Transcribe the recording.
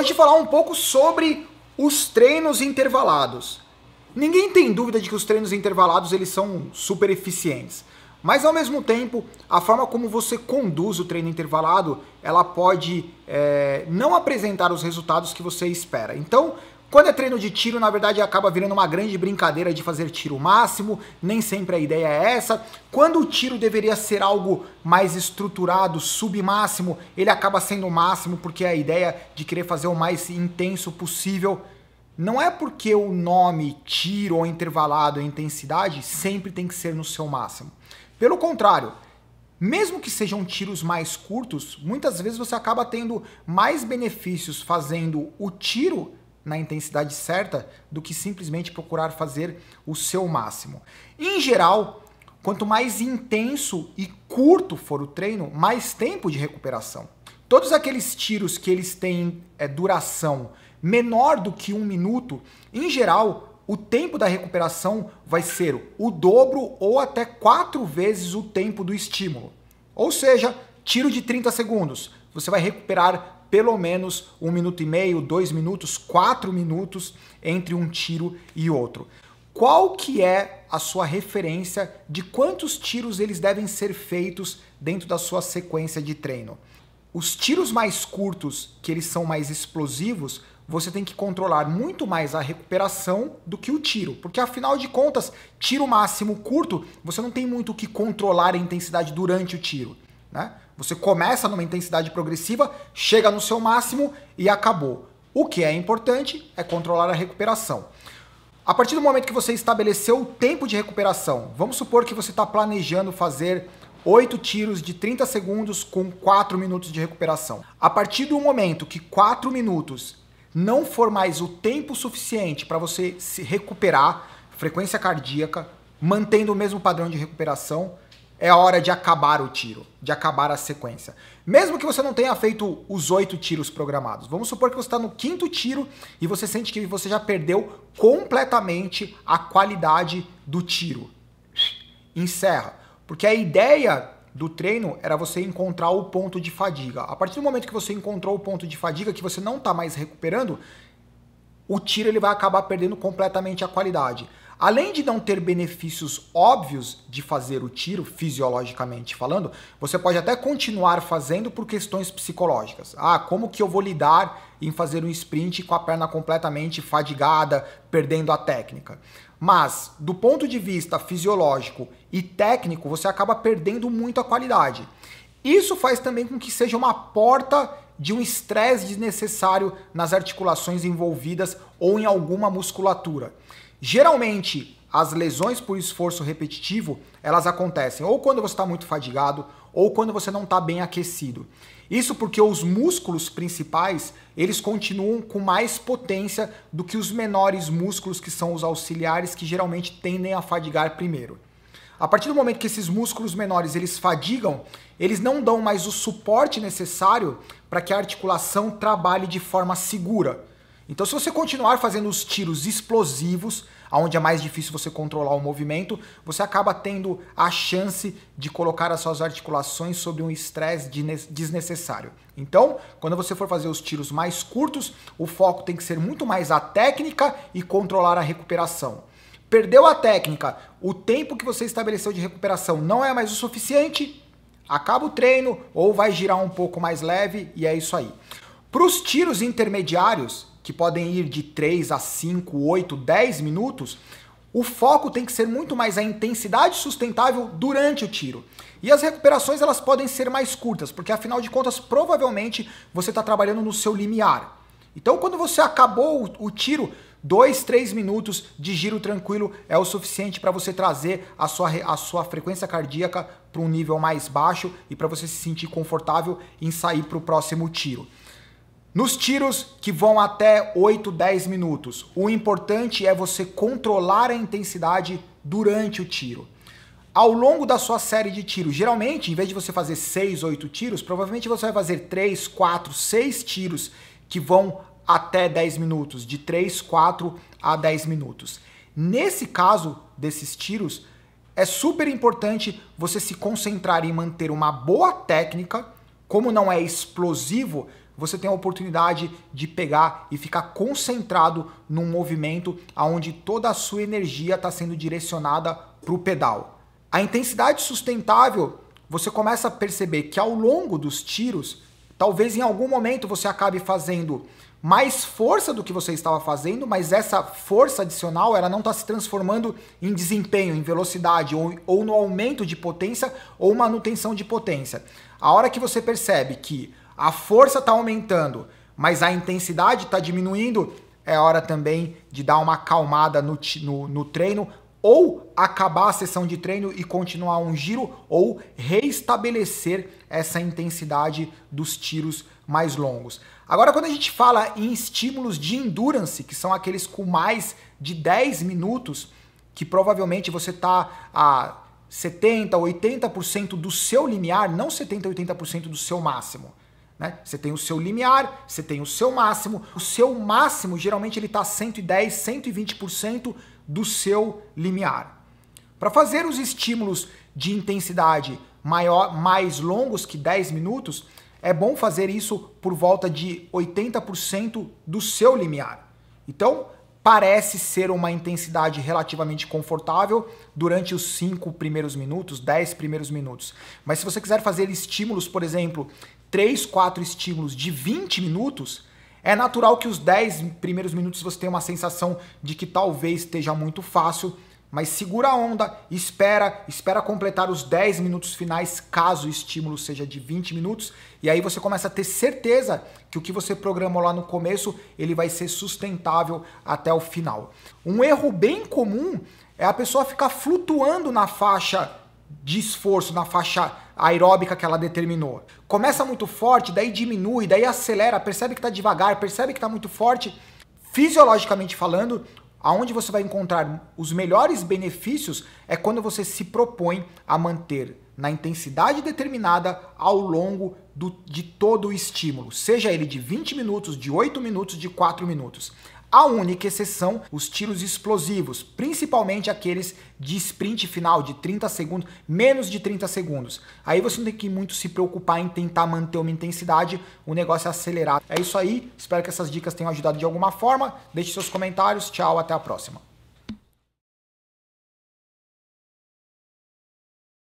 Hoje falar um pouco sobre os treinos intervalados. Ninguém tem dúvida de que os treinos intervalados eles são super eficientes. Mas ao mesmo tempo, a forma como você conduz o treino intervalado, ela pode é, não apresentar os resultados que você espera. Então, quando é treino de tiro, na verdade, acaba virando uma grande brincadeira de fazer tiro máximo, nem sempre a ideia é essa. Quando o tiro deveria ser algo mais estruturado, submáximo, ele acaba sendo o máximo porque é a ideia de querer fazer o mais intenso possível. Não é porque o nome tiro ou intervalado ou é intensidade sempre tem que ser no seu máximo. Pelo contrário, mesmo que sejam tiros mais curtos, muitas vezes você acaba tendo mais benefícios fazendo o tiro na intensidade certa do que simplesmente procurar fazer o seu máximo. Em geral, quanto mais intenso e curto for o treino, mais tempo de recuperação. Todos aqueles tiros que eles têm é, duração menor do que um minuto, em geral, o tempo da recuperação vai ser o dobro ou até quatro vezes o tempo do estímulo. Ou seja, tiro de 30 segundos, você vai recuperar pelo menos um minuto e meio, dois minutos, quatro minutos entre um tiro e outro. Qual que é a sua referência de quantos tiros eles devem ser feitos dentro da sua sequência de treino? Os tiros mais curtos, que eles são mais explosivos, você tem que controlar muito mais a recuperação do que o tiro, porque afinal de contas, tiro máximo curto, você não tem muito o que controlar a intensidade durante o tiro. Né? Você começa numa intensidade progressiva, chega no seu máximo e acabou. O que é importante é controlar a recuperação. A partir do momento que você estabeleceu o tempo de recuperação, vamos supor que você está planejando fazer 8 tiros de 30 segundos com 4 minutos de recuperação. A partir do momento que 4 minutos não for mais o tempo suficiente para você se recuperar, frequência cardíaca, mantendo o mesmo padrão de recuperação, é a hora de acabar o tiro, de acabar a sequência. Mesmo que você não tenha feito os oito tiros programados, vamos supor que você está no quinto tiro e você sente que você já perdeu completamente a qualidade do tiro. Encerra. Porque a ideia do treino era você encontrar o ponto de fadiga. A partir do momento que você encontrou o ponto de fadiga, que você não está mais recuperando, o tiro ele vai acabar perdendo completamente a qualidade. Além de não ter benefícios óbvios de fazer o tiro, fisiologicamente falando, você pode até continuar fazendo por questões psicológicas. Ah, como que eu vou lidar em fazer um sprint com a perna completamente fadigada, perdendo a técnica? Mas, do ponto de vista fisiológico e técnico, você acaba perdendo muito a qualidade. Isso faz também com que seja uma porta de um estresse desnecessário nas articulações envolvidas ou em alguma musculatura. Geralmente, as lesões por esforço repetitivo, elas acontecem ou quando você está muito fadigado ou quando você não está bem aquecido. Isso porque os músculos principais, eles continuam com mais potência do que os menores músculos que são os auxiliares que geralmente tendem a fadigar primeiro. A partir do momento que esses músculos menores eles fadigam, eles não dão mais o suporte necessário para que a articulação trabalhe de forma segura. Então, se você continuar fazendo os tiros explosivos, onde é mais difícil você controlar o movimento, você acaba tendo a chance de colocar as suas articulações sob um estresse desnecessário. Então, quando você for fazer os tiros mais curtos, o foco tem que ser muito mais a técnica e controlar a recuperação. Perdeu a técnica, o tempo que você estabeleceu de recuperação não é mais o suficiente, acaba o treino ou vai girar um pouco mais leve e é isso aí. Para os tiros intermediários, que podem ir de 3 a 5, 8, 10 minutos, o foco tem que ser muito mais a intensidade sustentável durante o tiro. E as recuperações elas podem ser mais curtas, porque afinal de contas, provavelmente você está trabalhando no seu limiar. Então, quando você acabou o, tiro, dois, três minutos de giro tranquilo é o suficiente para você trazer a sua, a sua frequência cardíaca para um nível mais baixo e para você se sentir confortável em sair para o próximo tiro. Nos tiros que vão até 8, 10 minutos, o importante é você controlar a intensidade durante o tiro. Ao longo da sua série de tiros, geralmente, em vez de você fazer 6, 8 tiros, provavelmente você vai fazer 3, 4, 6 tiros que vão até 10 minutos, de 3, 4 a 10 minutos. Nesse caso desses tiros, é super importante você se concentrar em manter uma boa técnica, como não é explosivo, você tem a oportunidade de pegar e ficar concentrado num movimento onde toda a sua energia está sendo direcionada para o pedal. A intensidade sustentável, você começa a perceber que ao longo dos tiros, talvez em algum momento você acabe fazendo mais força do que você estava fazendo, mas essa força adicional ela não está se transformando em desempenho, em velocidade ou, ou no aumento de potência ou manutenção de potência. A hora que você percebe que a força está aumentando, mas a intensidade está diminuindo, é hora também de dar uma acalmada no, no, no treino ou acabar a sessão de treino e continuar um giro ou reestabelecer essa intensidade dos tiros mais longos. Agora, quando a gente fala em estímulos de endurance, que são aqueles com mais de 10 minutos, que provavelmente você está a 70, 80% do seu limiar, não 70, 80% do seu máximo. Né? Você tem o seu limiar, você tem o seu máximo. O seu máximo, geralmente, ele está 110, 120% do seu limiar. Para fazer os estímulos de intensidade maior, mais longos que 10 minutos, é bom fazer isso por volta de 80% do seu limiar. Então, parece ser uma intensidade relativamente confortável durante os 5 primeiros minutos, 10 primeiros minutos. Mas se você quiser fazer estímulos, por exemplo, 3, 4 estímulos de 20 minutos, é natural que os 10 primeiros minutos você tenha uma sensação de que talvez esteja muito fácil, mas segura a onda, espera, espera completar os 10 minutos finais, caso o estímulo seja de 20 minutos, e aí você começa a ter certeza que o que você programou lá no começo, ele vai ser sustentável até o final. Um erro bem comum é a pessoa ficar flutuando na faixa de esforço na faixa aeróbica que ela determinou. Começa muito forte, daí diminui, daí acelera, percebe que está devagar, percebe que está muito forte. Fisiologicamente falando, aonde você vai encontrar os melhores benefícios é quando você se propõe a manter na intensidade determinada ao longo do, de todo o estímulo, seja ele de 20 minutos, de 8 minutos, de 4 minutos. A única exceção, os tiros explosivos, principalmente aqueles de sprint final de 30 segundos, menos de 30 segundos. Aí você não tem que muito se preocupar em tentar manter uma intensidade, o negócio é acelerar. É isso aí, espero que essas dicas tenham ajudado de alguma forma. Deixe seus comentários, tchau, até a próxima.